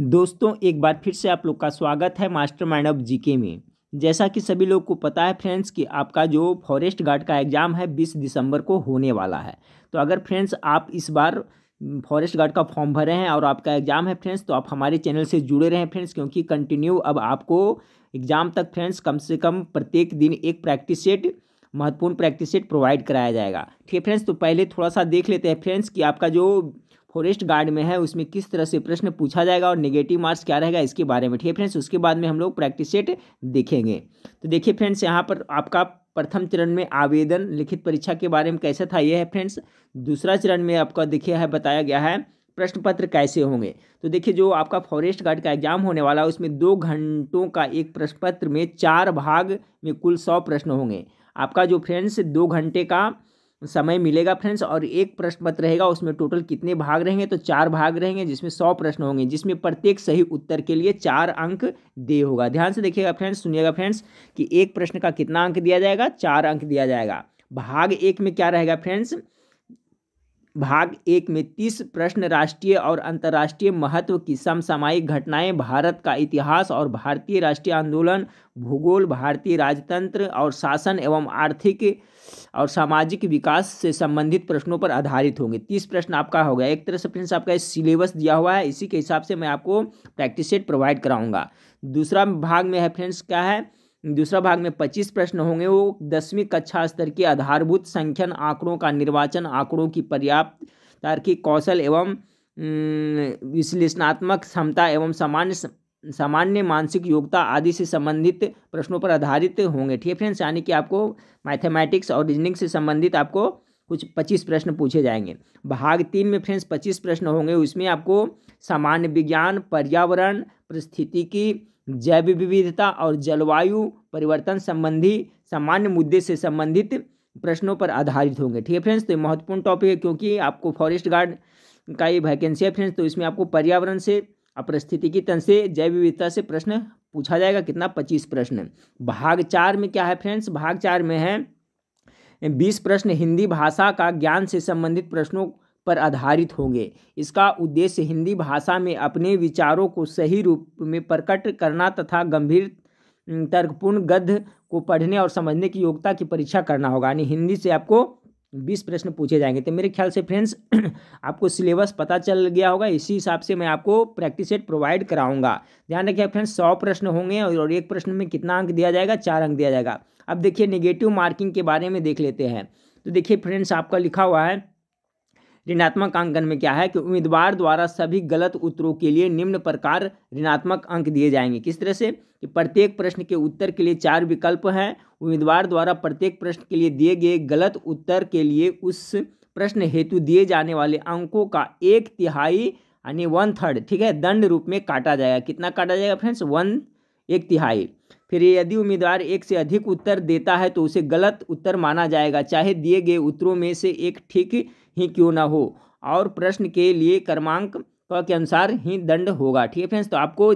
दोस्तों एक बार फिर से आप लोग का स्वागत है मास्टर माइंड ऑफ जीके में जैसा कि सभी लोग को पता है फ्रेंड्स कि आपका जो फॉरेस्ट गार्ड का एग्ज़ाम है 20 दिसंबर को होने वाला है तो अगर फ्रेंड्स आप इस बार फॉरेस्ट गार्ड का फॉर्म भरे हैं और आपका एग्ज़ाम है फ्रेंड्स तो आप हमारे चैनल से जुड़े रहें फ्रेंड्स क्योंकि कंटिन्यू अब आपको एग्ज़ाम तक फ्रेंड्स कम से कम प्रत्येक दिन एक प्रैक्टिस सेट महत्वपूर्ण प्रैक्टिस सेट प्रोवाइड कराया जाएगा ठीक है फ्रेंड्स तो पहले थोड़ा सा देख लेते हैं फ्रेंड्स कि आपका जो फॉरेस्ट गार्ड में है उसमें किस तरह से प्रश्न पूछा जाएगा और निगेटिव मार्क्स क्या रहेगा इसके बारे में ठीक है फ्रेंड्स उसके बाद में हम लोग प्रैक्टिस सेट देखेंगे तो देखिए फ्रेंड्स यहाँ पर आपका प्रथम चरण में आवेदन लिखित परीक्षा के बारे में कैसा था यह है फ्रेंड्स दूसरा चरण में आपका देखिए है बताया गया है प्रश्न पत्र कैसे होंगे तो देखिए जो आपका फॉरेस्ट गार्ड का एग्जाम होने वाला है उसमें दो घंटों का एक प्रश्न पत्र में चार भाग में कुल सौ प्रश्न होंगे आपका जो फ्रेंड्स दो घंटे का समय मिलेगा फ्रेंड्स और एक प्रश्न पत्र रहेगा उसमें टोटल कितने भाग रहेंगे तो चार भाग रहेंगे जिसमें सौ प्रश्न होंगे जिसमें प्रत्येक सही उत्तर के लिए चार अंक दे होगा ध्यान से देखिएगा फ्रेंड्स सुनिएगा फ्रेंड्स कि एक प्रश्न का कितना अंक दिया जाएगा चार अंक दिया जाएगा भाग एक में क्या रहेगा फ्रेंड्स भाग एक में तीस प्रश्न राष्ट्रीय और अंतर्राष्ट्रीय महत्व की समसामायिक घटनाएं भारत का इतिहास और भारतीय राष्ट्रीय आंदोलन भूगोल भारतीय राजतंत्र और शासन एवं आर्थिक और सामाजिक विकास से संबंधित प्रश्नों पर आधारित होंगे तीस प्रश्न आपका हो गया एक तरह से फ्रेंड्स आपका सिलेबस दिया हुआ है इसी के हिसाब से मैं आपको प्रैक्टिस सेट प्रोवाइड कराऊंगा दूसरा भाग में है फ्रेंड्स क्या है दूसरा भाग में पच्चीस प्रश्न होंगे वो दसवीं कक्षा स्तर के आधारभूत संख्यन आंकड़ों का निर्वाचन आंकड़ों की पर्याप्त तार्किक कौशल एवं विश्लेषणात्मक क्षमता एवं सामान्य सामान्य मानसिक योग्यता आदि से संबंधित प्रश्नों पर आधारित होंगे ठीक है फ्रेंड्स यानी कि आपको मैथमेटिक्स और रीजनिंग से संबंधित आपको कुछ पच्चीस प्रश्न पूछे जाएंगे भाग तीन में फ्रेंड्स पच्चीस प्रश्न होंगे उसमें आपको सामान्य विज्ञान पर्यावरण परिस्थितिकी जैव विविधता और जलवायु परिवर्तन संबंधी सामान्य मुद्दे से संबंधित प्रश्नों पर आधारित होंगे ठीक है फ्रेंड्स तो ये महत्वपूर्ण टॉपिक है क्योंकि आपको फॉरेस्ट गार्ड का ये वैकेंसी है फ्रेंड्स तो इसमें आपको पर्यावरण से अब परिस्थितिकी तन से जैव विविधता से प्रश्न पूछा जाएगा कितना पच्चीस प्रश्न भाग चार में क्या है फ्रेंड्स भाग चार में है बीस प्रश्न हिंदी भाषा का ज्ञान से संबंधित प्रश्नों पर आधारित होंगे इसका उद्देश्य हिंदी भाषा में अपने विचारों को सही रूप में प्रकट करना तथा गंभीर तर्कपूर्ण गद्य को पढ़ने और समझने की योग्यता की परीक्षा करना होगा यानी हिंदी से आपको बीस प्रश्न पूछे जाएंगे तो मेरे ख्याल से फ्रेंड्स आपको सिलेबस पता चल गया होगा इसी हिसाब से मैं आपको प्रैक्टिस सेट प्रोवाइड कराऊंगा ध्यान रखिए फ्रेंड्स सौ प्रश्न होंगे और एक प्रश्न में कितना अंक दिया जाएगा चार अंक दिया जाएगा अब देखिए नेगेटिव मार्किंग के बारे में देख लेते हैं तो देखिए फ्रेंड्स आपका लिखा हुआ है ऋणात्मक अंकन में क्या है कि उम्मीदवार द्वारा सभी गलत उत्तरों के लिए निम्न प्रकार ऋणात्मक अंक दिए जाएंगे किस तरह से कि प्रत्येक प्रश्न के उत्तर के लिए चार विकल्प हैं उम्मीदवार द्वारा प्रत्येक प्रश्न के लिए दिए गए गलत उत्तर के लिए उस प्रश्न हेतु दिए जाने वाले अंकों का एक तिहाई यानी वन थर्ड ठीक है दंड रूप में काटा जाएगा कितना काटा जाएगा फ्रेंड्स वन एक तिहाई फिर यदि उम्मीदवार एक से अधिक उत्तर देता है तो उसे गलत उत्तर माना जाएगा चाहे दिए गए उत्तरों में से एक ठीक ही क्यों ना हो और प्रश्न के लिए क्रमांक के अनुसार ही दंड होगा ठीक है फ्रेंड्स तो आपको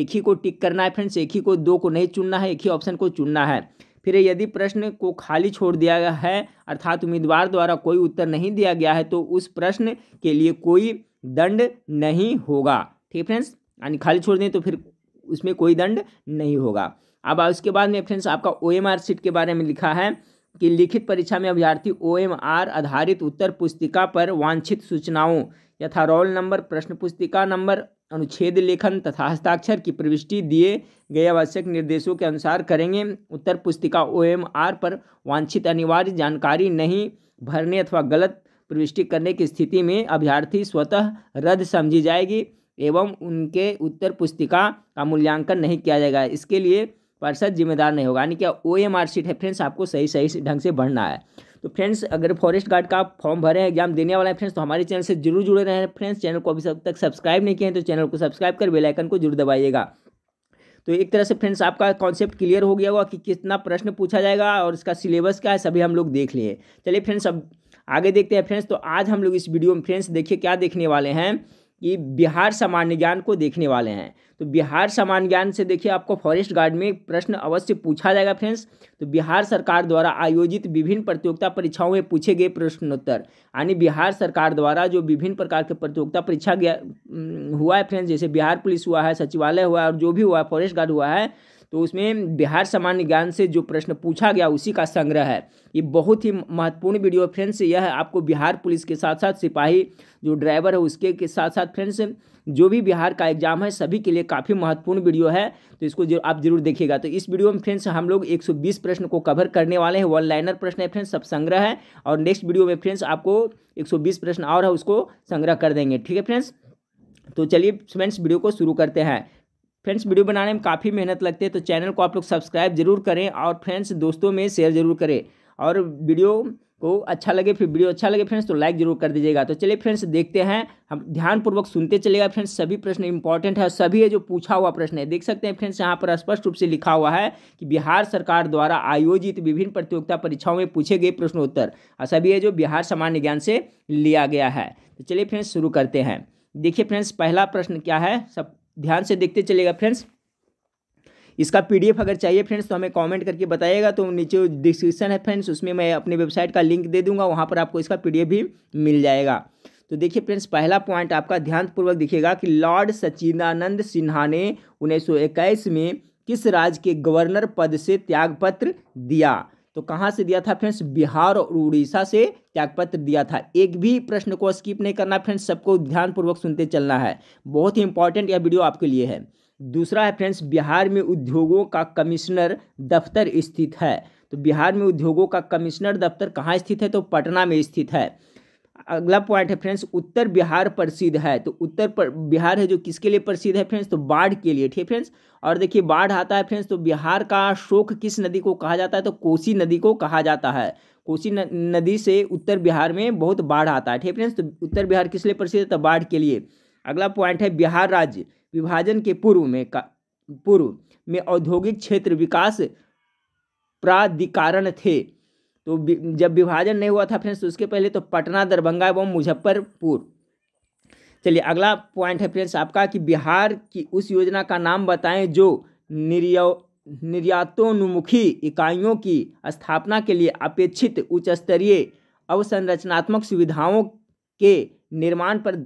एक ही को टिक करना है फ्रेंड्स एक ही को दो को नहीं चुनना है एक ही ऑप्शन को चुनना है फिर यदि प्रश्न को खाली छोड़ दिया गया है अर्थात उम्मीदवार द्वारा कोई उत्तर नहीं दिया गया है तो उस प्रश्न के लिए कोई दंड नहीं होगा ठीक है फ्रेंड्स यानी खाली छोड़ दें तो फिर उसमें कोई दंड नहीं होगा अब उसके बाद में फ्रेंड्स आपका ओ एम आर सीट के बारे में लिखा है कि लिखित परीक्षा में अभ्यर्थी ओ एम आर आधारित उत्तर पुस्तिका पर वांछित सूचनाओं यथा रोल नंबर प्रश्न पुस्तिका नंबर अनुच्छेद लेखन तथा हस्ताक्षर की प्रविष्टि दिए गए आवश्यक निर्देशों के अनुसार करेंगे उत्तर पुस्तिका ओ एम आर पर वांछित अनिवार्य जानकारी नहीं भरने अथवा गलत प्रविष्टि करने की स्थिति में अभ्यर्थी स्वतः रद्द समझी जाएगी एवं उनके उत्तर पुस्तिका का मूल्यांकन नहीं किया जाएगा इसके लिए पार्षद जिम्मेदार नहीं होगा यानी कि ओ एम आर सीट है फ्रेंड्स आपको सही सही ढंग से भरना है तो फ्रेंड्स अगर फॉरेस्ट गार्ड का फॉर्म भरे हैं एग्जाम देने वाला है फ्रेंड्स तो हमारे चैनल से जरूर जुड़े रहे हैं फ्रेंड्स चैनल को अभी सब तक सब्सक्राइब नहीं किए हैं तो चैनल को सब्सक्राइब कर बेलाइकन को जरूर दबाइएगा तो एक तरह से फ्रेंड्स आपका कॉन्सेप्ट क्लियर हो गया होगा कि कितना प्रश्न पूछा जाएगा और इसका सिलेबस क्या है सभी हम लोग देख लिए चलिए फ्रेंड्स अब आगे देखते हैं फ्रेंड्स तो आज हम लोग इस वीडियो में फ्रेंड्स देखिए क्या देखने वाले हैं कि बिहार सामान्य ज्ञान को देखने वाले हैं तो बिहार सामान्य ज्ञान से देखिए आपको फॉरेस्ट गार्ड में प्रश्न अवश्य पूछा जाएगा फ्रेंड्स तो बिहार सरकार द्वारा आयोजित विभिन्न प्रतियोगिता परीक्षाओं में पूछे गए प्रश्नोत्तर यानी बिहार सरकार द्वारा जो विभिन्न प्रकार के प्रतियोगिता परीक्षा हुआ है फ्रेंड्स जैसे बिहार पुलिस हुआ है सचिवालय हुआ है और जो भी हुआ है फॉरेस्ट गार्ड हुआ है तो उसमें बिहार सामान्य ज्ञान से जो प्रश्न पूछा गया उसी का संग्रह है ये बहुत ही महत्वपूर्ण वीडियो फ्रेंड्स यह आपको बिहार पुलिस के साथ साथ सिपाही जो ड्राइवर है उसके के साथ साथ फ्रेंड्स जो भी बिहार का एग्जाम है सभी के लिए काफ़ी महत्वपूर्ण वीडियो है तो इसको जो आप जरूर देखिएगा तो इस वीडियो में फ्रेंड्स हम लोग 120 प्रश्न को कवर करने वाले हैं वन लाइनर प्रश्न है फ्रेंड्स सब संग्रह है और नेक्स्ट वीडियो में फ्रेंड्स आपको 120 प्रश्न और है उसको संग्रह कर देंगे ठीक है फ्रेंड्स तो चलिए फ्रेंड्स वीडियो को शुरू करते हैं फ्रेंड्स वीडियो बनाने में काफ़ी मेहनत लगती है तो चैनल को आप लोग सब्सक्राइब जरूर करें और फ्रेंड्स दोस्तों में शेयर जरूर करें और वीडियो को अच्छा लगे फिर वीडियो अच्छा लगे फ्रेंड्स तो लाइक जरूर कर दीजिएगा तो चलिए फ्रेंड्स देखते हैं हम ध्यानपूर्वक सुनते चलेगा फ्रेंड्स सभी प्रश्न इंपॉर्टेंट है सभी है जो पूछा हुआ प्रश्न है देख सकते हैं फ्रेंड्स यहाँ पर स्पष्ट रूप से लिखा हुआ है कि बिहार सरकार द्वारा आयोजित विभिन्न प्रतियोगिता परीक्षाओं में पूछे गए प्रश्नोत्तर और सभी है जो बिहार सामान्य ज्ञान से लिया गया है तो चलिए फ्रेंड्स शुरू करते हैं देखिए फ्रेंड्स पहला प्रश्न क्या है सब ध्यान से देखते चलेगा फ्रेंड्स इसका पीडीएफ अगर चाहिए फ्रेंड्स तो हमें कमेंट करके बताइएगा तो नीचे डिस्क्रिप्शन है फ्रेंड्स उसमें मैं अपनी वेबसाइट का लिंक दे दूंगा वहाँ पर आपको इसका पीडीएफ भी मिल जाएगा तो देखिए फ्रेंड्स पहला पॉइंट आपका ध्यानपूर्वक दिखेगा कि लॉर्ड सचिदानंद सिन्हा ने उन्नीस में किस राज्य के गवर्नर पद से त्यागपत्र दिया तो कहाँ से दिया था फ्रेंड्स बिहार और उड़ीसा से त्यागपत्र दिया था एक भी प्रश्न को स्किप नहीं करना फ्रेंड्स सबको ध्यानपूर्वक सुनते चलना है बहुत ही इंपॉर्टेंट यह वीडियो आपके लिए है दूसरा है फ्रेंड्स बिहार में उद्योगों का कमिश्नर दफ्तर स्थित है तो बिहार में उद्योगों का कमिश्नर दफ्तर कहाँ स्थित है तो पटना में स्थित है अगला पॉइंट है फ्रेंड्स उत्तर बिहार प्रसिद्ध है तो उत्तर पर बिहार है जो किसके लिए प्रसिद्ध है फ्रेंड्स तो बाढ़ के लिए ठीक है फ्रेंड्स और देखिए बाढ़ आता है फ्रेंड्स तो बिहार का शोक किस नदी को कहा जाता है तो कोसी नदी को कहा जाता है कोसी नदी से उत्तर बिहार में बहुत बाढ़ आता है ठीक है फ्रेंड्स तो उत्तर बिहार किस लिए प्रसिद्ध है तो बाढ़ के लिए अगला पॉइंट है बिहार राज्य विभाजन के पूर्व में पूर्व में औद्योगिक क्षेत्र विकास प्राधिकारण थे तो जब विभाजन नहीं हुआ था फ्रेंड्स तो उसके पहले तो पटना दरभंगा एवं मुजफ्फरपुर चलिए अगला पॉइंट है फ्रेंड्स आपका कि बिहार की उस योजना का नाम बताएं जो निर्या निर्यातोन्मुखी इकाइयों की स्थापना के लिए अपेक्षित उच्च स्तरीय अवसंरचनात्मक सुविधाओं के निर्माण पर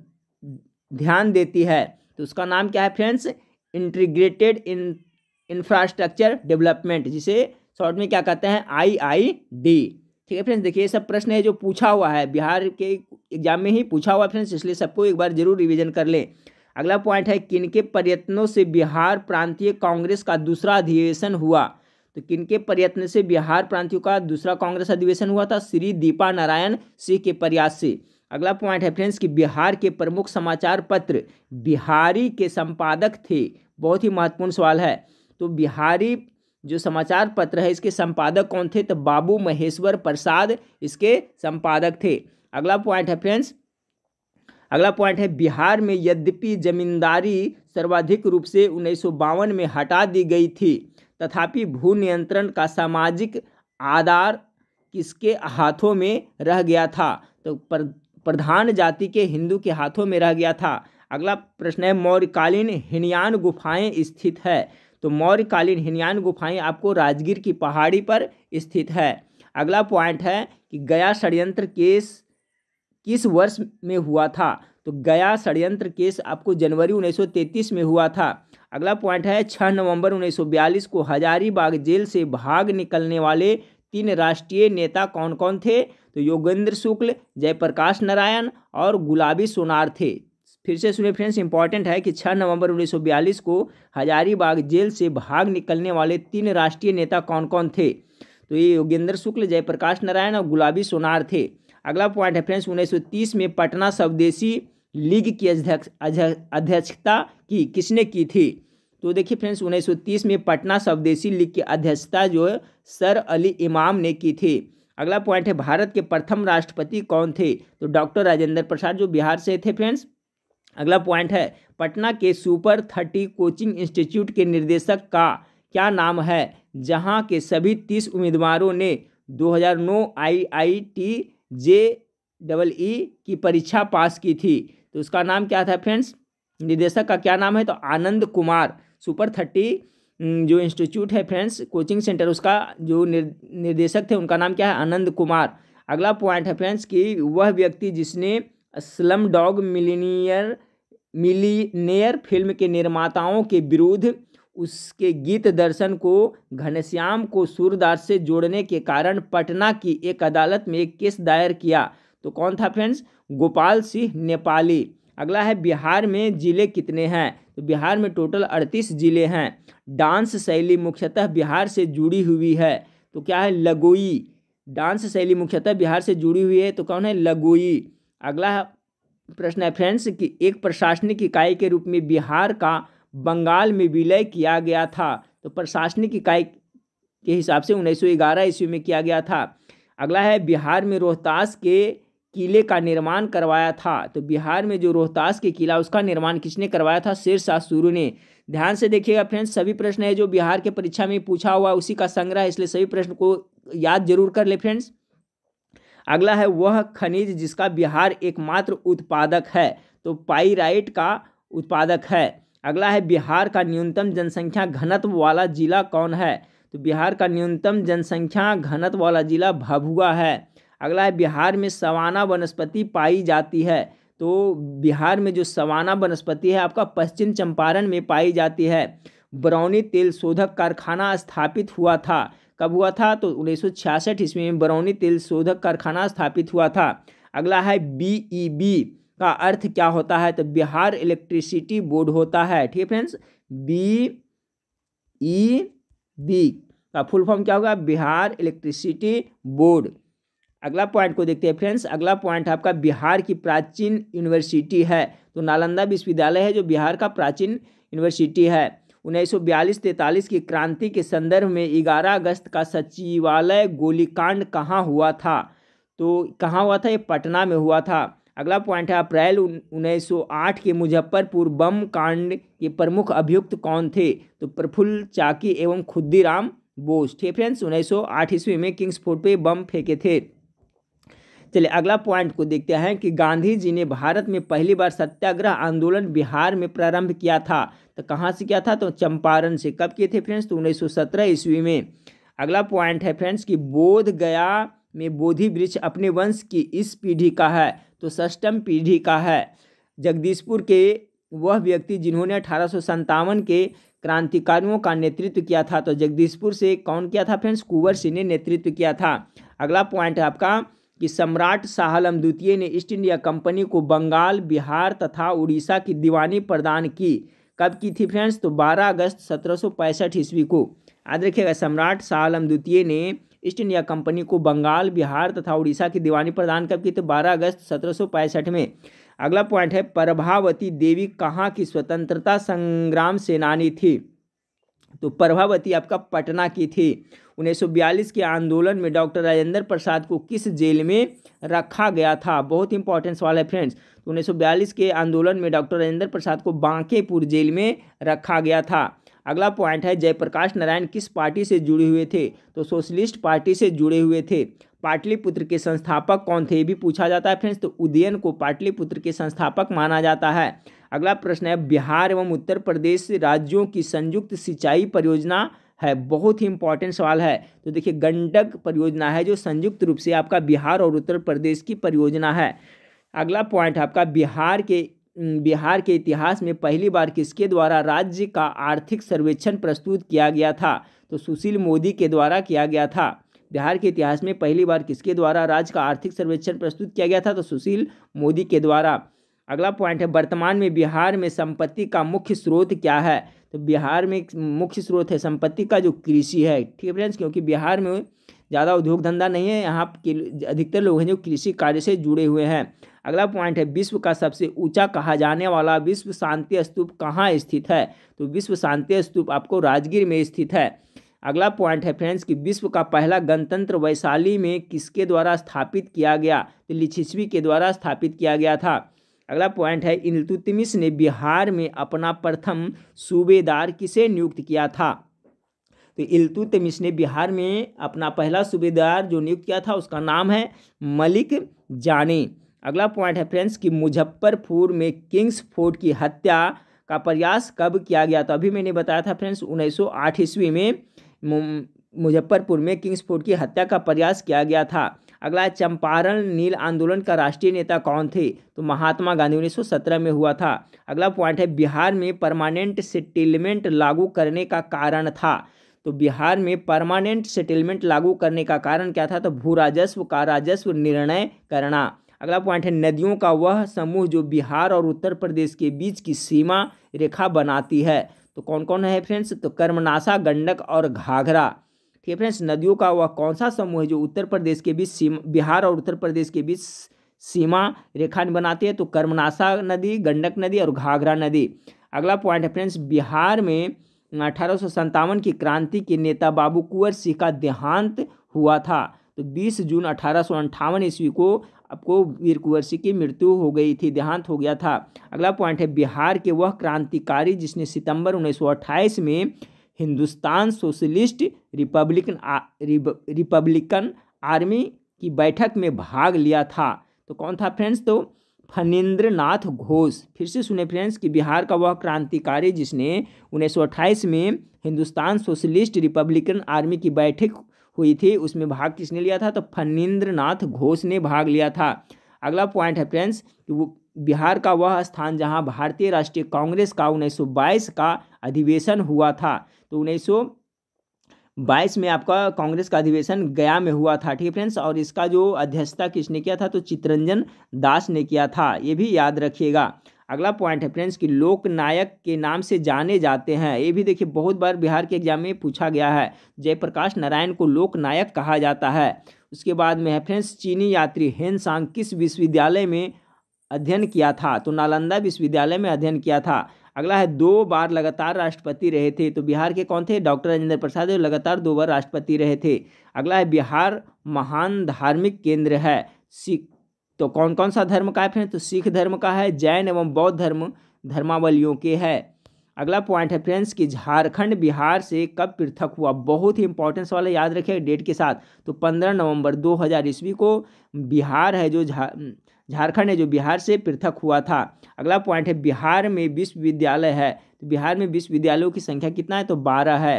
ध्यान देती है तो उसका नाम क्या है friends integrated in infrastructure development जिसे शॉर्ट में क्या कहते हैं आई आई डी ठीक है फ्रेंड्स देखिए ये सब प्रश्न है जो पूछा हुआ है बिहार के एग्जाम में ही पूछा हुआ है फ्रेंड्स इसलिए सबको एक बार जरूर रिविजन कर लें अगला पॉइंट है किनके प्रयत्नों से बिहार प्रांतीय कांग्रेस का दूसरा अधिवेशन हुआ तो किनके प्रयत्न से बिहार प्रांतियों का दूसरा कांग्रेस अधिवेशन हुआ था श्री दीपा नारायण सिंह के प्रयास से अगला पॉइंट है फ्रेंड्स कि बिहार के प्रमुख समाचार पत्र बिहारी के संपादक थे बहुत ही महत्वपूर्ण सवाल है तो बिहारी जो समाचार पत्र है इसके संपादक कौन थे तो बाबू महेश्वर प्रसाद इसके संपादक थे अगला पॉइंट है फ्रेंड्स अगला पॉइंट है बिहार में यद्यपि जमींदारी सर्वाधिक रूप से उन्नीस में हटा दी गई थी तथापि भू नियंत्रण का सामाजिक आधार किसके हाथों में रह गया था तो प्रधान जाति के हिंदू के हाथों में रह गया था अगला प्रश्न है मौर्यकालीन हिनयान गुफाएं स्थित है तो मौर्यकालीन हिनयान गुफाएं आपको राजगीर की पहाड़ी पर स्थित है अगला पॉइंट है कि गया षड्यंत्र केस किस वर्ष में हुआ था तो गया षड्यंत्र केस आपको जनवरी 1933 में हुआ था अगला पॉइंट है 6 नवंबर 1942 को हजारीबाग जेल से भाग निकलने वाले तीन राष्ट्रीय नेता कौन कौन थे तो योगेंद्र शुक्ल जयप्रकाश नारायण और गुलाबी सोनार थे फिर से सुनिए फ्रेंड्स इंपॉर्टेंट है कि 6 नवंबर 1942 को हजारीबाग जेल से भाग निकलने वाले तीन राष्ट्रीय नेता कौन कौन थे तो ये योगेंद्र शुक्ल जयप्रकाश नारायण और गुलाबी सोनार थे अगला पॉइंट है फ्रेंड्स उन्नीस में पटना स्वदेशी लीग की अध्यक्ष अध्यक्षता की किसने की थी तो देखिए फ्रेंड्स उन्नीस में पटना स्वदेशी लीग की अध्यक्षता जो है सर अली इमाम ने की थी अगला पॉइंट है भारत के प्रथम राष्ट्रपति कौन थे तो डॉक्टर राजेंद्र प्रसाद जो बिहार से थे फ्रेंड्स अगला पॉइंट है पटना के सुपर थर्टी कोचिंग इंस्टीट्यूट के निर्देशक का क्या नाम है जहां के सभी तीस उम्मीदवारों ने 2009 आईआईटी जे डबल ई की परीक्षा पास की थी तो उसका नाम क्या था फ्रेंड्स निदेशक का क्या नाम है तो आनंद कुमार सुपर थर्टी जो इंस्टीट्यूट है फ्रेंड्स कोचिंग सेंटर उसका जो निर्देशक थे उनका नाम क्या है आनंद कुमार अगला पॉइंट है फ्रेंड्स कि वह व्यक्ति जिसने slumdog millionaire millionaire film के निर्माताओं के विरुद्ध उसके गीत दर्शन को घनश्याम को सूरदास से जोड़ने के कारण पटना की एक अदालत में एक केस दायर किया तो कौन था फ्रेंड्स गोपाल सिंह नेपाली अगला है बिहार में ज़िले कितने हैं तो बिहार में टोटल अड़तीस ज़िले हैं डांस शैली मुख्यतः बिहार से जुड़ी हुई है तो क्या है लगोई डांस शैली मुख्यतः बिहार से जुड़ी हुई है तो कौन है लगोई अगला है प्रश्न है फ्रेंड्स कि एक प्रशासनिक इकाई के रूप में बिहार का बंगाल में विलय किया गया था तो प्रशासनिक इकाई के हिसाब से 1911 ईस्वी में किया गया था अगला है बिहार में रोहतास के किले का निर्माण करवाया था तो बिहार में जो रोहतास के किला उसका निर्माण किसने करवाया था शेर शाह सूरू ने ध्यान से देखिएगा फ्रेंड्स सभी प्रश्न है जो बिहार के परीक्षा में पूछा हुआ उसी का संग्रह इसलिए सभी प्रश्न को याद जरूर कर ले फ्रेंड्स अगला है वह खनिज जिसका बिहार एकमात्र उत्पादक है तो पाइराइट का उत्पादक है अगला है बिहार का न्यूनतम जनसंख्या घनत्व वाला जिला कौन है तो बिहार का न्यूनतम जनसंख्या घनत्व वाला जिला भभुआ है अगला है बिहार में सवाना वनस्पति पाई जाती है तो बिहार में जो सवाना वनस्पति है आपका पश्चिम चंपारण में पाई जाती है ब्राउनी तेल शोधक कारखाना स्थापित हुआ था कब हुआ था तो उन्नीस ईस्वी में बरौनी तेल शोधक कारखाना स्थापित हुआ था अगला है बी ई बी का अर्थ क्या होता है तो बिहार इलेक्ट्रिसिटी बोर्ड होता है ठीक है फ्रेंड्स बी ई बी का फुल फॉर्म क्या होगा बिहार इलेक्ट्रिसिटी बोर्ड अगला पॉइंट को देखते हैं फ्रेंड्स अगला पॉइंट आपका बिहार की प्राचीन यूनिवर्सिटी है तो नालंदा विश्वविद्यालय है जो बिहार का प्राचीन यूनिवर्सिटी है उन्नीस सौ की क्रांति के संदर्भ में 11 अगस्त का सचिवालय गोलीकांड कहाँ हुआ था तो कहाँ हुआ था ये पटना में हुआ था अगला पॉइंट है अप्रैल 1908 के मुजफ्फरपुर बम कांड के प्रमुख अभियुक्त कौन थे तो प्रफुल्ल चाकी एवं खुद्दीराम बोस ठीक फ्रेंड्स 1908 ईस्वी में किंग्सफोर्ड पे बम फेंके थे चलिए अगला पॉइंट को देखते हैं कि गांधी जी ने भारत में पहली बार सत्याग्रह आंदोलन बिहार में प्रारंभ किया था तो कहाँ से किया था तो चंपारण से कब किए थे फ्रेंड्स तो उन्नीस ईस्वी में अगला पॉइंट है फ्रेंड्स कि बोध गया में बोधि वृक्ष अपने वंश की इस पीढ़ी का है तो सष्टम पीढ़ी का है जगदीशपुर के वह व्यक्ति जिन्होंने अठारह के क्रांतिकारियों का नेतृत्व किया था तो जगदीशपुर से कौन किया था फ्रेंड्स कुंवर सिंह ने नेतृत्व किया था अगला पॉइंट है आपका कि सम्राट शाहलम द्वितीय ने ईस्ट इंडिया कंपनी को बंगाल बिहार तथा उड़ीसा की दीवानी प्रदान की कब की थी फ्रेंड्स तो 12 अगस्त सत्रह ईस्वी को याद रखिएगा सम्राट शाहलम द्वितीय ने ईस्ट इंडिया कंपनी को बंगाल बिहार तथा उड़ीसा की दीवानी प्रदान कब की तो 12 अगस्त सत्रह में अगला पॉइंट है प्रभावती देवी कहाँ की स्वतंत्रता संग्राम सेनानी थी तो प्रभावती आपका पटना की थी 1942 के आंदोलन में डॉक्टर राजेंद्र प्रसाद को किस जेल में रखा गया था बहुत इंपॉर्टेंट सवाल है फ्रेंड्स तो 1942 के आंदोलन में डॉक्टर राजेंद्र प्रसाद को बांकेपुर जेल में रखा गया था अगला पॉइंट है जयप्रकाश नारायण किस पार्टी से जुड़े हुए थे तो सोशलिस्ट पार्टी से जुड़े हुए थे पाटलिपुत्र के संस्थापक कौन थे ये भी पूछा जाता है फ्रेंड्स तो उदयन को पाटलिपुत्र के संस्थापक माना जाता है अगला प्रश्न है बिहार एवं उत्तर प्रदेश राज्यों की संयुक्त सिंचाई परियोजना है बहुत ही इंपॉर्टेंट सवाल है तो देखिए गंडक परियोजना है जो संयुक्त रूप से आपका बिहार और उत्तर प्रदेश की परियोजना है अगला पॉइंट आपका बिहार के बिहार के इतिहास में पहली बार किसके द्वारा राज्य का आर्थिक सर्वेक्षण प्रस्तुत किया गया था तो सुशील मोदी के द्वारा किया गया था बिहार के इतिहास में पहली बार किसके द्वारा राज्य का आर्थिक सर्वेक्षण प्रस्तुत किया गया था तो सुशील मोदी के द्वारा अगला पॉइंट है वर्तमान में बिहार में संपत्ति का मुख्य स्रोत क्या है तो बिहार में मुख्य स्रोत है संपत्ति का जो कृषि है ठीक है फ्रेंड्स क्योंकि बिहार में ज़्यादा उद्योग धंधा नहीं है यहाँ के अधिकतर लोग हैं जो कृषि कार्य से जुड़े हुए हैं अगला पॉइंट है विश्व का सबसे ऊंचा कहा जाने वाला विश्व शांति स्तूप कहाँ स्थित है तो विश्व शांति स्तूप आपको राजगीर में स्थित है अगला पॉइंट है फ्रेंड्स कि विश्व का पहला गणतंत्र वैशाली में किसके द्वारा स्थापित किया गया तो लिच्छिस्वी के द्वारा स्थापित किया गया था अगला पॉइंट है इल्तुतमिश ने बिहार में अपना प्रथम सूबेदार किसे नियुक्त किया था तो इल्तुतमिश ने बिहार में अपना पहला सूबेदार जो नियुक्त किया था उसका नाम है मलिक जाने अगला पॉइंट है फ्रेंड्स कि मुजफ्फरपुर में किंग्स फोर्ट की हत्या का प्रयास कब किया गया तो अभी मैंने बताया था फ्रेंड्स उन्नीस सौ ईस्वी में मुजफ्फरपुर में किंग्स फोर्ट की हत्या का प्रयास किया गया था अगला चंपारण नील आंदोलन का राष्ट्रीय नेता कौन थे तो महात्मा गांधी 1917 में हुआ था अगला पॉइंट है बिहार में परमानेंट सेटलमेंट लागू करने का कारण था तो बिहार में परमानेंट सेटलमेंट लागू करने का कारण क्या था तो भू राजस्व का राजस्व निर्णय करना अगला पॉइंट है नदियों का वह समूह जो बिहार और उत्तर प्रदेश के बीच की सीमा रेखा बनाती है तो कौन कौन है फ्रेंड्स तो कर्मनाशा गंडक और घाघरा कि फ्रेंड्स नदियों का वह कौन सा समूह है जो उत्तर प्रदेश के बीच सीमा बिहार और उत्तर प्रदेश के बीच सीमा रेखा बनाती है तो कर्मनाशा नदी गंडक नदी और घाघरा नदी अगला पॉइंट है फ्रेंड्स बिहार में अठारह की क्रांति के नेता बाबू कुंवर सिंह का देहांत हुआ था तो 20 जून अठारह ईस्वी को आपको वीर कुंवर सिंह की मृत्यु हो गई थी देहांत हो गया था अगला पॉइंट है बिहार के वह क्रांतिकारी जिसने सितंबर 1928 में Hindustan socialist republican republican army की बैठक में भाग लिया था तो कौन था फ्रेंड्स तो फनेन्द्र नाथ घोष फिर से सुने फ्रेंड्स कि बिहार का वह क्रांतिकारी जिसने उन्नीस में हिंदुस्तान सोशलिस्ट रिपब्लिकन आर्मी की बैठक हुई थी उसमें भाग किसने लिया था तो फनेन्द्र नाथ घोष ने भाग लिया था अगला पॉइंट है फ्रेंड्स कि वो बिहार का वह स्थान जहां भारतीय राष्ट्रीय कांग्रेस का बाईस का अधिवेशन हुआ था तो उन्नीस बाईस में आपका कांग्रेस का अधिवेशन गया में हुआ था ठीक है फ्रेंड्स और इसका जो अध्यक्षता किसने किया था तो चित्रंजन दास ने किया था ये भी याद रखिएगा अगला पॉइंट है फ्रेंड्स कि लोकनायक के नाम से जाने जाते हैं ये भी देखिए बहुत बार बिहार के एग्जाम में पूछा गया है जयप्रकाश नारायण को लोकनायक कहा जाता है उसके बाद में है फ्रेंड्स चीनी यात्री हेन सांग किस विश्वविद्यालय में अध्ययन किया था तो नालंदा विश्वविद्यालय में अध्ययन किया था अगला है दो बार लगातार राष्ट्रपति रहे थे तो बिहार के कौन थे डॉक्टर राजेंद्र प्रसाद जो लगातार दो बार राष्ट्रपति रहे थे अगला है बिहार महान धार्मिक केंद्र है सिख तो कौन कौन सा धर्म का है फ्रेंड तो सिख धर्म का है जैन एवं बौद्ध धर्म धर्मावलियों के है अगला पॉइंट है फ्रेंड्स कि झारखंड बिहार से कब पृथक हुआ बहुत ही इंपॉर्टेंस वाला याद रखिए डेट के साथ तो पंद्रह नवंबर हज़ार ईस्वी को बिहार है जो झा झारखंड है जो बिहार से पृथक हुआ था अगला पॉइंट है बिहार में विश्वविद्यालय है तो बिहार में विश्वविद्यालयों की संख्या कितना है तो बारह है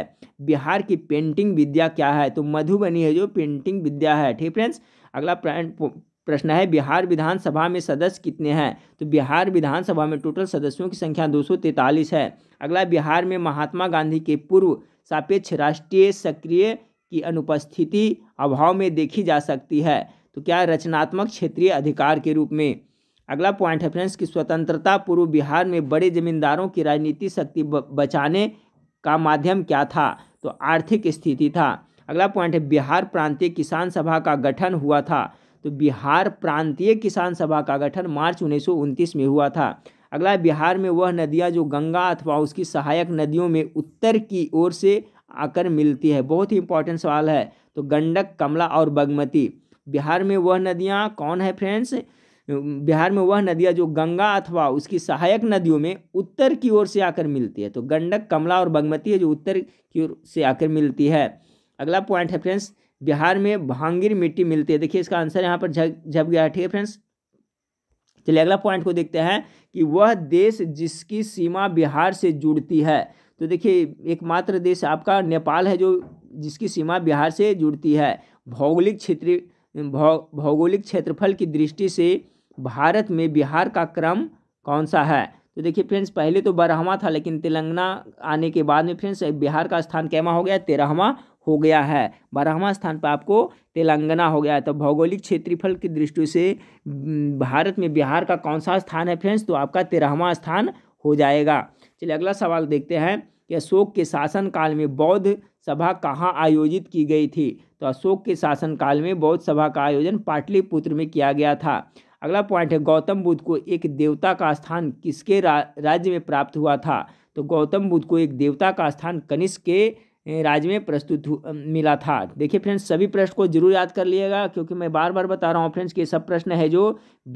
बिहार की पेंटिंग विद्या क्या है तो मधुबनी है जो पेंटिंग विद्या है ठीक फ्रेंड्स अगला प्रश्न है बिहार विधानसभा में सदस्य कितने हैं तो बिहार विधानसभा में टोटल सदस्यों की संख्या दो है अगला बिहार में महात्मा गांधी के पूर्व सापेक्ष राष्ट्रीय सक्रिय की अनुपस्थिति अभाव में देखी जा सकती है तो क्या है रचनात्मक क्षेत्रीय अधिकार के रूप में अगला पॉइंट है फ्रेंड्स कि स्वतंत्रता पूर्व बिहार में बड़े जमींदारों की राजनीति शक्ति बचाने का माध्यम क्या था तो आर्थिक स्थिति था अगला पॉइंट है बिहार प्रांतीय किसान सभा का गठन हुआ था तो बिहार प्रांतीय किसान सभा का गठन मार्च उन्नीस में हुआ था अगला बिहार में वह नदियाँ जो गंगा अथवा उसकी सहायक नदियों में उत्तर की ओर से आकर मिलती है बहुत ही इंपॉर्टेंट सवाल है तो गंडक कमला और बागमती बिहार में वह नदियाँ कौन है फ्रेंड्स बिहार में वह नदियाँ जो गंगा अथवा उसकी सहायक नदियों में उत्तर की ओर से आकर मिलती है तो गंडक कमला और बागमती है जो उत्तर की ओर से आकर मिलती है अगला पॉइंट है फ्रेंड्स बिहार में भांगिर मिट्टी मिलती है देखिए इसका आंसर यहाँ पर झप झप गया ठीक है फ्रेंड्स चलिए अगला पॉइंट को देखते हैं कि वह देश जिसकी सीमा बिहार से जुड़ती है तो देखिए एकमात्र देश आपका नेपाल है जो जिसकी सीमा बिहार से जुड़ती है भौगोलिक क्षेत्रीय भौ भौगोलिक क्षेत्रफल की दृष्टि से भारत में बिहार का क्रम कौन सा है तो देखिए फ्रेंड्स पहले तो बारहवा था लेकिन तेलंगाना आने के बाद में फ्रेंड्स बिहार का स्थान कैमा हो गया तेरहवा हो गया है बारहवा स्थान पर आपको तेलंगाना हो गया है तो भौगोलिक क्षेत्रफल की दृष्टि से भारत में बिहार का कौन सा स्थान है फ्रेंड्स तो आपका तेरहवा स्थान हो जाएगा चलिए अगला सवाल देखते हैं कि अशोक के शासनकाल में बौद्ध सभा कहाँ आयोजित की गई थी तो अशोक के शासनकाल में बौद्ध सभा का आयोजन पाटलिपुत्र में किया गया था अगला पॉइंट है गौतम बुद्ध को एक देवता का स्थान किसके रा, राज्य में प्राप्त हुआ था तो गौतम बुद्ध को एक देवता का स्थान कनिष्क के राज्य में प्रस्तुत मिला था देखिए फ्रेंड्स सभी प्रश्न को जरूर याद कर लिएगा क्योंकि मैं बार बार बता रहा हूँ फ्रेंड्स कि सब प्रश्न है जो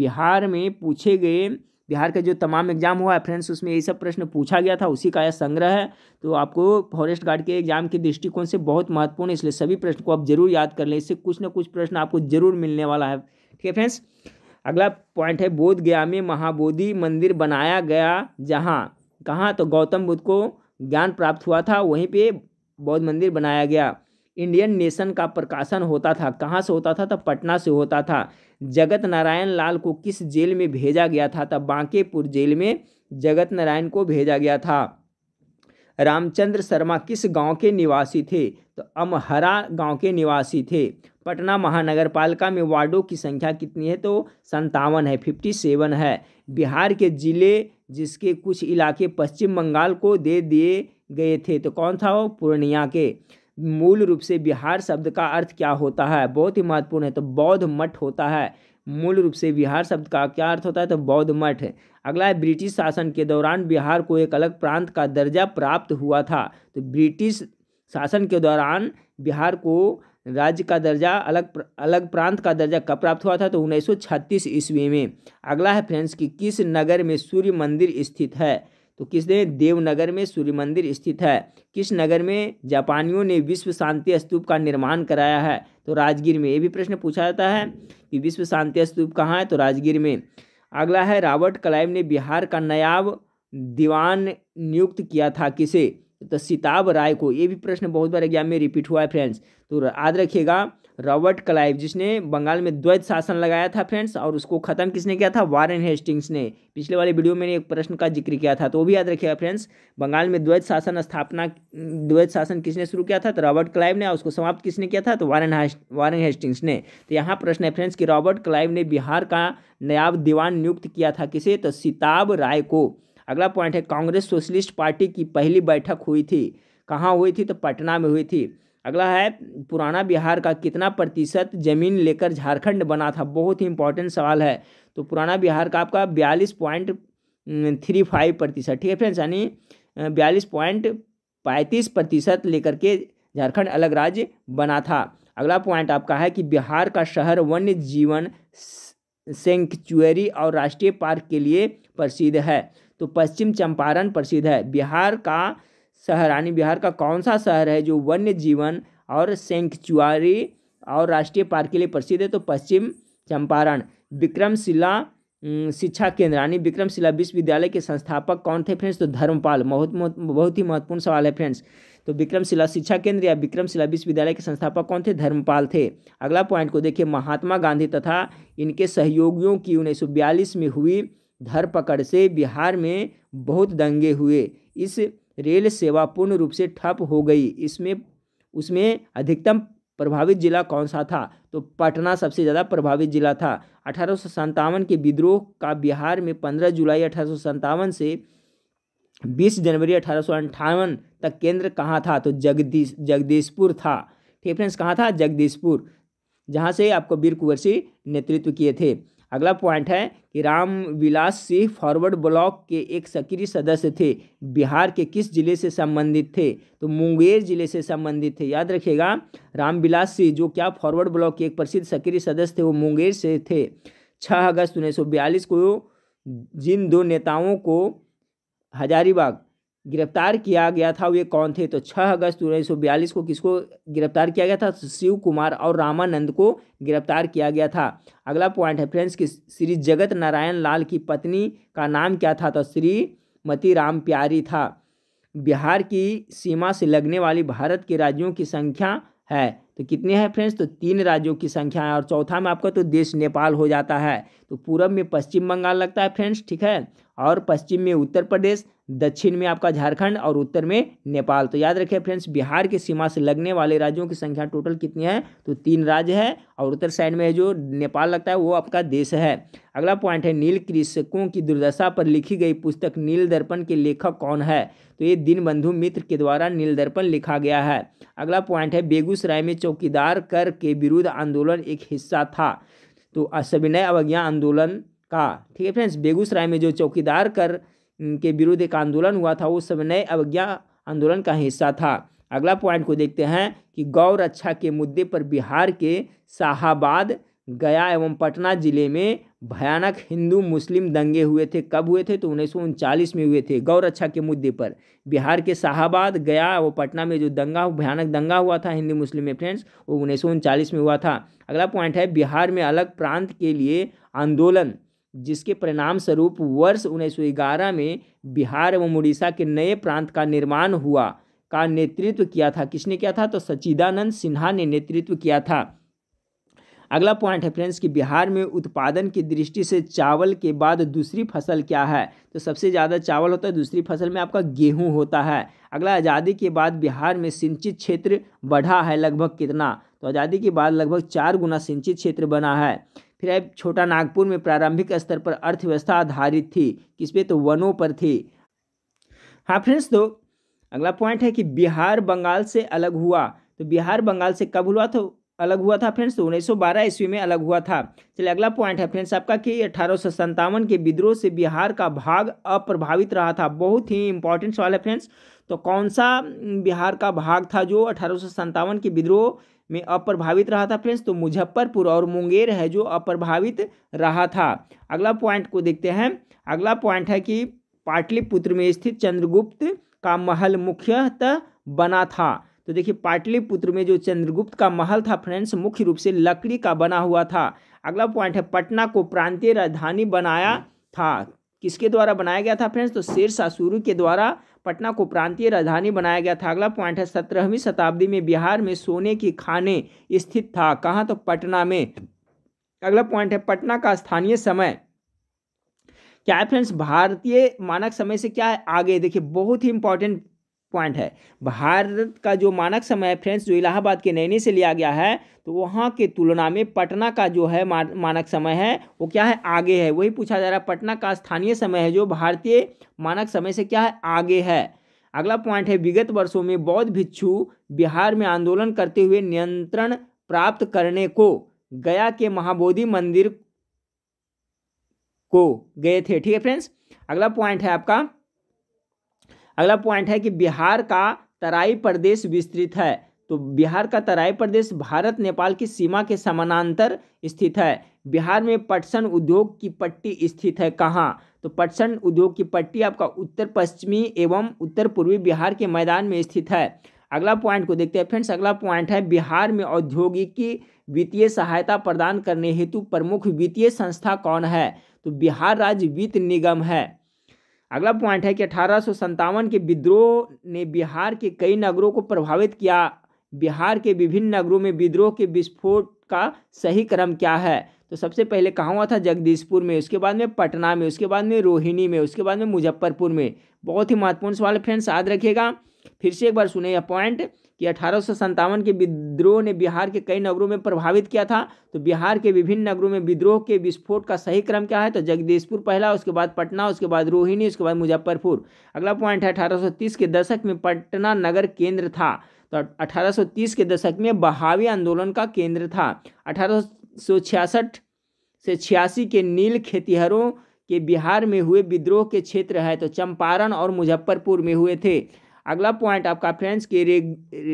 बिहार में पूछे गए बिहार का जो तमाम एग्जाम हुआ है फ्रेंड्स उसमें यही सब प्रश्न पूछा गया था उसी का यह संग्रह है तो आपको फॉरेस्ट गार्ड के एग्जाम के दृष्टिकोण से बहुत महत्वपूर्ण है इसलिए सभी प्रश्न को आप जरूर याद कर लें इससे कुछ ना कुछ प्रश्न आपको जरूर मिलने वाला है ठीक है फ्रेंड्स अगला पॉइंट है बोध गया में महाबोधि मंदिर बनाया गया जहाँ कहाँ तो गौतम बुद्ध को ज्ञान प्राप्त हुआ था वहीं पर बौद्ध मंदिर बनाया गया इंडियन नेशन का प्रकाशन होता था कहाँ से होता था तो पटना से होता था जगत नारायण लाल को किस जेल में भेजा गया था तब बांकेपुर जेल में जगत नारायण को भेजा गया था रामचंद्र शर्मा किस गांव के निवासी थे तो अमहरा गांव के निवासी थे पटना महानगर पालिका में वार्डों की संख्या कितनी है तो संतावन है फिफ्टी सेवन है बिहार के जिले जिसके कुछ इलाके पश्चिम बंगाल को दे दिए गए थे तो कौन था वो पूर्णिया के मूल रूप से बिहार शब्द का अर्थ क्या होता है बहुत ही महत्वपूर्ण है तो बौद्ध मठ होता है मूल रूप से बिहार शब्द का क्या अर्थ होता है तो बौद्ध मठ अगला है ब्रिटिश शासन के दौरान बिहार को एक अलग प्रांत का दर्जा प्राप्त हुआ था तो ब्रिटिश शासन के दौरान बिहार को राज्य का दर्जा अलग प्र, अलग प्रांत का दर्जा कब प्राप्त हुआ था तो 1936 ईस्वी में अगला है फ्रेंड्स कि किस नगर में सूर्य मंदिर स्थित है तो किसने देवनगर में सूर्य मंदिर स्थित है किस नगर में जापानियों ने विश्व शांति स्तूप का निर्माण कराया है तो राजगीर में ये भी प्रश्न पूछा जाता है कि विश्व शांति स्तूप कहाँ है तो राजगीर में अगला है रॉबर्ट क्लाइव ने बिहार का नयाब दीवान नियुक्त किया था किसे तो सिताब राय को ये भी प्रश्न बहुत बार एग्जाम में रिपीट हुआ है फ्रेंड्स तो याद रखिएगा रॉबर्ट क्लाइव जिसने बंगाल में द्वैत शासन लगाया था फ्रेंड्स और उसको ख़त्म किसने किया था वारेन हेस्टिंग्स ने पिछले वाले वीडियो में एक प्रश्न का जिक्र किया था तो वो भी याद रखिएगा फ्रेंड्स बंगाल में द्वैत शासन स्थापना द्वैत शासन किसने शुरू किया था तो रॉबर्ट क्लाइव ने और उसको समाप्त किसने किया था तो वारेन वारेन हेस्टिंग्स ने तो यहाँ प्रश्न है फ्रेंड्स कि रॉबर्ट क्लाइव ने बिहार का नयाब दीवान नियुक्त किया था किसे तो सिताब राय को अगला पॉइंट है कांग्रेस सोशलिस्ट पार्टी की पहली बैठक हुई थी कहाँ हुई थी तो पटना में हुई थी अगला है पुराना बिहार का कितना प्रतिशत जमीन लेकर झारखंड बना था बहुत ही इंपॉर्टेंट सवाल है तो पुराना बिहार का आपका बयालीस पॉइंट थ्री फाइव प्रतिशत ठीक है फ्रेंड्स यानी बयालीस पॉइंट पैंतीस प्रतिशत लेकर के झारखंड अलग राज्य बना था अगला पॉइंट आपका है कि बिहार का शहर वन्य जीवन सेंकचुअरी और राष्ट्रीय पार्क के लिए प्रसिद्ध है तो पश्चिम चंपारण प्रसिद्ध है बिहार का शहर यानी बिहार का कौन सा शहर है जो वन्य जीवन और सेंक्चुआरी और राष्ट्रीय पार्क के लिए प्रसिद्ध है तो पश्चिम चंपारण विक्रमशिला शिक्षा केंद्र यानी विक्रमशिला विश्वविद्यालय के संस्थापक कौन थे फ्रेंड्स तो धर्मपाल बहुत बहुत ही महत्वपूर्ण सवाल है फ्रेंड्स तो विक्रमशिला शिक्षा केंद्र या विक्रमशिला विश्वविद्यालय के संस्थापक कौन थे धर्मपाल थे अगला पॉइंट को देखिए महात्मा गांधी तथा इनके सहयोगियों की उन्नीस में हुई धरपकड़ से बिहार में बहुत दंगे हुए इस रेल सेवा पूर्ण रूप से ठप हो गई इसमें उसमें अधिकतम प्रभावित जिला कौन सा था तो पटना सबसे ज़्यादा प्रभावित जिला था अठारह के विद्रोह का बिहार में 15 जुलाई अठारह से 20 जनवरी अठारह तक केंद्र कहाँ था तो जगदीश जगदीशपुर था ठीक फ्रेंड्स कहाँ था जगदीशपुर जहाँ से आपको वीर कुंवर सिंह नेतृत्व किए थे अगला पॉइंट है कि राम विलास सिंह फॉरवर्ड ब्लॉक के एक सक्रिय सदस्य थे बिहार के किस जिले से संबंधित थे तो मुंगेर जिले से संबंधित थे याद रखिएगा रामविलास सिंह जो क्या फॉरवर्ड ब्लॉक के एक प्रसिद्ध सक्रिय सदस्य थे वो मुंगेर से थे छः अगस्त उन्नीस को जिन दो नेताओं को हजारीबाग गिरफ्तार किया गया था वे कौन थे तो 6 अगस्त उन्नीस को किसको गिरफ्तार किया गया था तो शिव कुमार और रामानंद को गिरफ्तार किया गया था अगला पॉइंट है फ्रेंड्स कि श्री जगत नारायण लाल की पत्नी का नाम क्या था तो श्रीमती राम प्यारी था बिहार की सीमा से लगने वाली भारत के राज्यों की संख्या है तो कितने हैं फ्रेंड्स तो तीन राज्यों की संख्या है और चौथा में आपका तो देश नेपाल हो जाता है तो पूर्व में पश्चिम बंगाल लगता है फ्रेंड्स ठीक है और पश्चिम में उत्तर प्रदेश दक्षिण में आपका झारखंड और उत्तर में नेपाल तो याद रखें फ्रेंड्स बिहार की सीमा से लगने वाले राज्यों की संख्या टोटल कितनी है तो तीन राज्य है और उत्तर साइड में जो नेपाल लगता है वो आपका देश है अगला पॉइंट है नील कृषकों की दुर्दशा पर लिखी गई पुस्तक नील दर्पण के लेखक कौन है तो ये दीनबंधु मित्र के द्वारा नील दर्पण लिखा गया है अगला पॉइंट है बेगूसराय में चौकीदार कर के विरुद्ध आंदोलन एक हिस्सा था तो असविनय अवज्ञा आंदोलन का ठीक है फ्रेंड्स बेगूसराय में जो चौकीदार कर के विरुद्ध एक आंदोलन हुआ था वो सब नए अवज्ञा आंदोलन का हिस्सा था अगला पॉइंट को देखते हैं कि गौ रक्षा के मुद्दे पर बिहार के शाहबाद गया एवं पटना जिले में भयानक हिंदू मुस्लिम दंगे हुए थे कब हुए थे तो उन्नीस सौ उनचालीस में हुए थे गौ रक्षा के मुद्दे पर बिहार के शाहबाद गया एवं पटना में जो दंगा भयानक दंगा हुआ था हिंदू मुस्लिम में फ्रेंड्स वो उन्नीस में हुआ था अगला पॉइंट है बिहार में अलग प्रांत के लिए आंदोलन जिसके परिणाम स्वरूप वर्ष 1911 में बिहार एवं उड़ीसा के नए प्रांत का निर्माण हुआ का नेतृत्व किया था किसने किया था तो सचिदानंद सिन्हा ने नेतृत्व किया था अगला पॉइंट है फ्रेंड्स कि बिहार में उत्पादन की दृष्टि से चावल के बाद दूसरी फसल क्या है तो सबसे ज़्यादा चावल होता है दूसरी फसल में आपका गेहूं होता है अगला आज़ादी के बाद बिहार में सिंचित क्षेत्र बढ़ा है लगभग कितना तो आज़ादी के बाद लगभग चार गुना सिंचित क्षेत्र बना है फिर अब छोटा नागपुर में प्रारंभिक स्तर पर अर्थव्यवस्था आधारित थी किस पे तो वनों पर थी हाँ फ्रेंड्स तो अगला पॉइंट है कि बिहार बंगाल से अलग हुआ तो बिहार बंगाल से कब हुआ तो अलग हुआ था फ्रेंड्स तो बारह ईस्वी में अलग हुआ था चलिए अगला पॉइंट है फ्रेंड्स आपका कि अठारह के विद्रोह से बिहार का भाग अप्रभावित रहा था बहुत ही इंपॉर्टेंट सवाल है फ्रेंड्स तो कौन सा बिहार का भाग था जो अठारह के विद्रोह में अप्रभावित रहा था फ्रेंड्स तो मुजफ्फरपुर और मुंगेर है जो अप्रभावित रहा था अगला पॉइंट को देखते हैं अगला पॉइंट है कि पाटलिपुत्र में स्थित चंद्रगुप्त का महल मुख्यतः बना था तो देखिए पाटलिपुत्र में जो चंद्रगुप्त का महल था फ्रेंड्स मुख्य रूप से लकड़ी का बना हुआ था अगला पॉइंट है पटना को प्रांतीय राजधानी बनाया था किसके द्वारा बनाया गया था फ्रेंड्स तो शेर शाह के द्वारा पटना को प्रांतीय राजधानी बनाया गया था अगला पॉइंट है सत्रहवीं शताब्दी में बिहार में सोने की खाने स्थित था कहाँ तो पटना में अगला पॉइंट है पटना का स्थानीय समय क्या है फ्रेंड्स भारतीय मानक समय से क्या है आगे देखिए बहुत ही इंपॉर्टेंट पॉइंट है भारत का जो मानक समय है फ्रेंड्स जो इलाहाबाद के नैनी से लिया गया है तो वहाँ के तुलना में पटना का जो है मानक समय है वो क्या है आगे है वही पूछा जा रहा है पटना का स्थानीय समय है जो भारतीय मानक समय से क्या है आगे है अगला पॉइंट है विगत वर्षों में बौद्ध भिक्षु बिहार में आंदोलन करते हुए नियंत्रण प्राप्त करने को गया के महाबोधि मंदिर को गए थे ठीक है फ्रेंड्स अगला पॉइंट है आपका अगला पॉइंट है कि बिहार का तराई प्रदेश विस्तृत है तो बिहार का तराई प्रदेश भारत नेपाल की सीमा के समानांतर स्थित है बिहार में पटसन उद्योग की पट्टी स्थित है कहाँ तो पटसन उद्योग की पट्टी आपका उत्तर पश्चिमी एवं उत्तर पूर्वी बिहार के मैदान में स्थित है अगला पॉइंट को देखते हैं फ्रेंड्स अगला पॉइंट है बिहार में औद्योगिकी वित्तीय सहायता प्रदान करने हेतु प्रमुख वित्तीय संस्था कौन है तो बिहार राज्य वित्त निगम है अगला पॉइंट है कि अठारह के विद्रोह ने बिहार के कई नगरों को प्रभावित किया बिहार के विभिन्न नगरों में विद्रोह के विस्फोट का सही क्रम क्या है तो सबसे पहले कहाँ हुआ था जगदीशपुर में उसके बाद में पटना में उसके बाद में रोहिणी में उसके बाद में मुजफ्फरपुर में बहुत ही महत्वपूर्ण सवाल फ्रेंड्स याद रखिएगा फिर से एक बार सुने यह पॉइंट कि अठारह के विद्रोह ने बिहार के कई नगरों में प्रभावित किया था तो बिहार के विभिन्न नगरों में विद्रोह के विस्फोट का सही क्रम क्या है तो जगदीशपुर पहला उसके बाद पटना उसके बाद रोहिणी उसके बाद मुजफ्फरपुर अगला पॉइंट है अठारह के दशक में पटना नगर केंद्र था तो अठारह के दशक में बहावी आंदोलन का केंद्र था अठारह से छियासी के नील खेतिहरों के बिहार में हुए विद्रोह के क्षेत्र है तो चंपारण और मुजफ्फरपुर में हुए थे अगला पॉइंट आपका फ्रेंड्स के रे,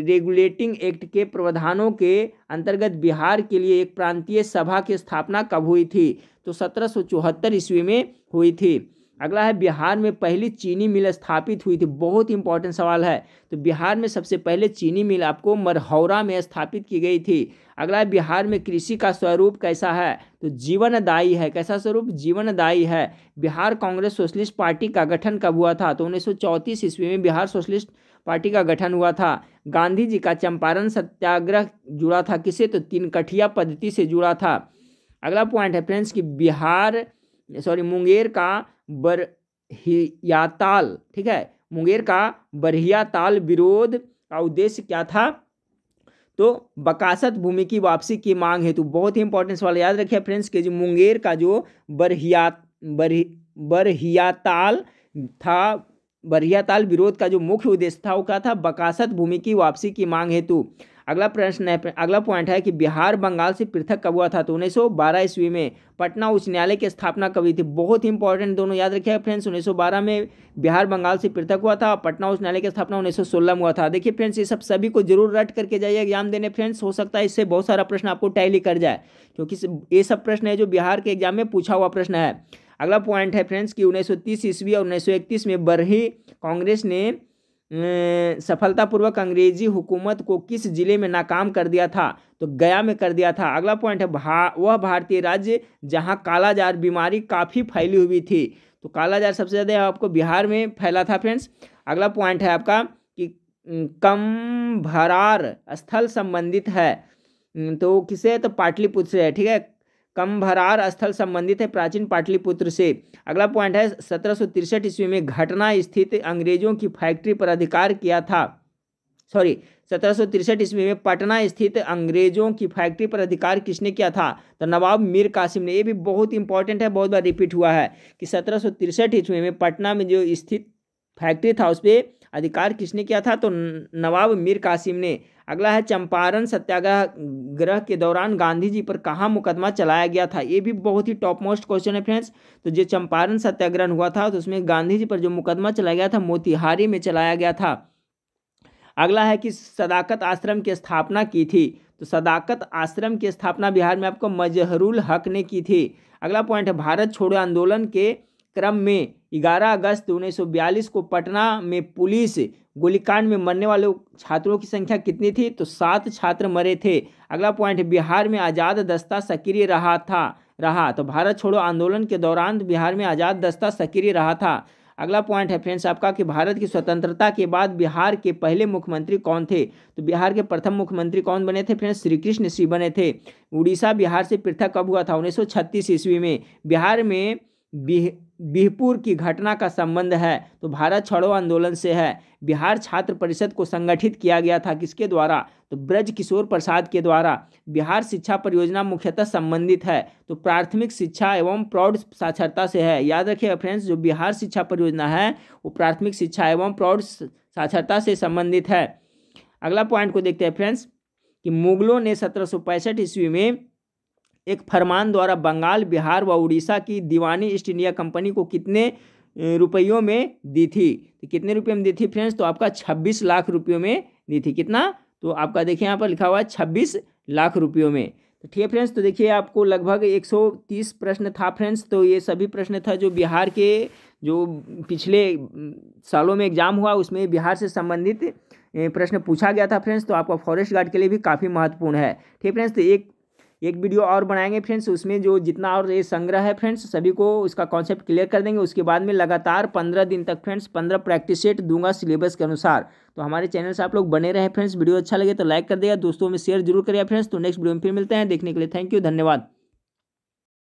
रेगुलेटिंग एक्ट के प्रावधानों के अंतर्गत बिहार के लिए एक प्रांतीय सभा की स्थापना कब हुई थी तो सत्रह ईस्वी में हुई थी अगला है बिहार में पहली चीनी मिल स्थापित हुई थी बहुत इंपॉर्टेंट सवाल है तो बिहार में सबसे पहले चीनी मिल आपको मरहौरा में स्थापित की गई थी अगला है बिहार में कृषि का स्वरूप कैसा है तो जीवनदायी है कैसा स्वरूप जीवनदायी है बिहार कांग्रेस सोशलिस्ट पार्टी का गठन कब हुआ था तो उन्नीस ईस्वी में बिहार सोशलिस्ट पार्टी का गठन हुआ था गांधी जी का चंपारण सत्याग्रह जुड़ा था किसे तो कठिया पद्धति से जुड़ा था अगला पॉइंट है फ्रेंड्स कि बिहार सॉरी मुंगेर का बरहियाताल ताल ठीक है मुंगेर का बरहिया ताल विरोध का उद्देश्य क्या था तो बकासत भूमि की वापसी की मांग हेतु बहुत ही इंपॉर्टेंट सवाल याद रखिए फ्रेंड्स के जो मुंगेर का जो बरहिया बरहि बरहियाताल था बरहियाताल विरोध का जो मुख्य उद्देश्य था वो क्या था बकासत भूमि की वापसी की मांग हेतु अगला प्रश्न है अगला पॉइंट है कि बिहार बंगाल से पृथक कब हुआ था तो उन्नीस सौ बारह ईस्वी में पटना उच्च न्यायालय की स्थापना कब हुई थी बहुत इंपॉर्टेंट दोनों याद रखिए फ्रेंड्स उन्नीस सौ बारह में बिहार बंगाल से पृथक हुआ था और पटना उच्च न्यायालय की स्थापना उन्नीस सौ सोलह में हुआ था देखिए फ्रेंड्स ये सब सभी को जरूर रट करके जाइए एग्जाम देने फ्रेंड्स हो सकता है इससे बहुत सारा प्रश्न आपको टैली कर जाए क्योंकि ये सब प्रश्न है जो बिहार के एग्जाम में पूछा हुआ प्रश्न है अगला पॉइंट है फ्रेंड्स कि तीस ईस्वी और इकतीस में बरही कांग्रेस ने अं, सफलतापूर्वक अंग्रेजी हुकूमत को किस जिले में नाकाम कर दिया था तो गया में कर दिया था अगला पॉइंट है भा वह भारतीय राज्य जहां कालाजार बीमारी काफ़ी फैली हुई थी तो कालाजार सबसे ज़्यादा आपको बिहार में फैला था फ्रेंड्स अगला पॉइंट है आपका कि अं, कम भरार स्थल संबंधित है अं, तो किसे तो पाटलिपुत्र है ठीक है कंभरार स्थल संबंधित है प्राचीन पाटलिपुत्र से अगला पॉइंट है सत्रह ईस्वी में घटना स्थित अंग्रेजों की फैक्ट्री पर अधिकार किया था सॉरी सत्रह ईस्वी में पटना स्थित अंग्रेजों की फैक्ट्री पर अधिकार किसने किया था तो नवाब मीर कासिम ने ये भी बहुत इंपॉर्टेंट है बहुत बार रिपीट हुआ है कि सत्रह ईस्वी में पटना में जो स्थित फैक्ट्री था उस पर अधिकार किसने किया था तो नवाब मीर कासिम ने अगला है चंपारण सत्याग्रह ग्रह के दौरान गांधी जी पर कहाँ मुकदमा चलाया गया था ये भी बहुत ही टॉप मोस्ट क्वेश्चन है फ्रेंड्स तो जो चंपारण सत्याग्रहण हुआ था तो उसमें गांधी जी पर जो मुकदमा चलाया गया था मोतिहारी में चलाया गया था अगला है कि सदाकत आश्रम की स्थापना की थी तो सदाकत आश्रम की स्थापना बिहार में आपको मजहरुल हक ने की थी अगला पॉइंट है भारत छोड़ो आंदोलन के क्रम में 11 अगस्त 1942 को पटना में पुलिस गोलीकांड में मरने वाले छात्रों की संख्या कितनी थी तो सात छात्र मरे थे अगला पॉइंट बिहार में आज़ाद दस्ता सक्रिय रहा था रहा तो भारत छोड़ो आंदोलन के दौरान बिहार में आज़ाद दस्ता सक्रिय रहा था अगला पॉइंट है फ्रेंड्स आपका कि भारत की स्वतंत्रता के बाद बिहार के पहले मुख्यमंत्री कौन थे तो बिहार के प्रथम मुख्यमंत्री कौन बने थे फ्रेंड्स श्री कृष्ण सिंह बने थे उड़ीसा बिहार से पृथक कब हुआ था उन्नीस ईस्वी में बिहार में बिह बिहपुर की घटना का संबंध है तो भारत छोड़ो आंदोलन से है बिहार छात्र परिषद को संगठित किया गया था किसके द्वारा तो ब्रज किशोर प्रसाद के द्वारा बिहार शिक्षा परियोजना मुख्यतः संबंधित है तो प्राथमिक शिक्षा एवं प्रौढ़ साक्षरता से है याद रखिए फ्रेंड्स जो बिहार शिक्षा परियोजना है वो प्राथमिक शिक्षा एवं प्रौढ़ साक्षरता से संबंधित है अगला पॉइंट को देखते हैं फ्रेंड्स कि मुगलों ने सत्रह ईस्वी में एक फरमान द्वारा बंगाल बिहार व उड़ीसा की दीवानी ईस्ट इंडिया कंपनी को कितने रुपयों में दी थी तो कितने रुपये में दी थी फ्रेंड्स तो आपका छब्बीस लाख रुपयों में दी थी कितना तो आपका देखिए यहाँ पर लिखा हुआ है छब्बीस लाख रुपयों में तो ठीक है फ्रेंड्स तो देखिए आपको लगभग 130 प्रश्न था फ्रेंड्स तो ये सभी प्रश्न था जो बिहार के जो पिछले सालों में एग्जाम हुआ उसमें बिहार से संबंधित प्रश्न पूछा गया था फ्रेंड्स तो आपका फॉरेस्ट गार्ड के लिए भी काफ़ी महत्वपूर्ण है ठीक है फ्रेंड्स तो एक एक वीडियो और बनाएंगे फ्रेंड्स उसमें जो जितना और ये संग्रह है फ्रेंड्स सभी को उसका कॉन्सेप्ट क्लियर कर देंगे उसके बाद में लगातार पंद्रह दिन तक फ्रेंड्स पंद्रह प्रैक्टिस सेट दूंगा सिलेबस के अनुसार तो हमारे चैनल से आप लोग बने रहे फ्रेंड्स वीडियो अच्छा लगे तो लाइक कर देगा दोस्तों में शेयर जरूर करिए फ्रेंड्स तो नेक्स्ट वीडियो में फिर मिलते हैं देखने के लिए थैंक यू धन्यवाद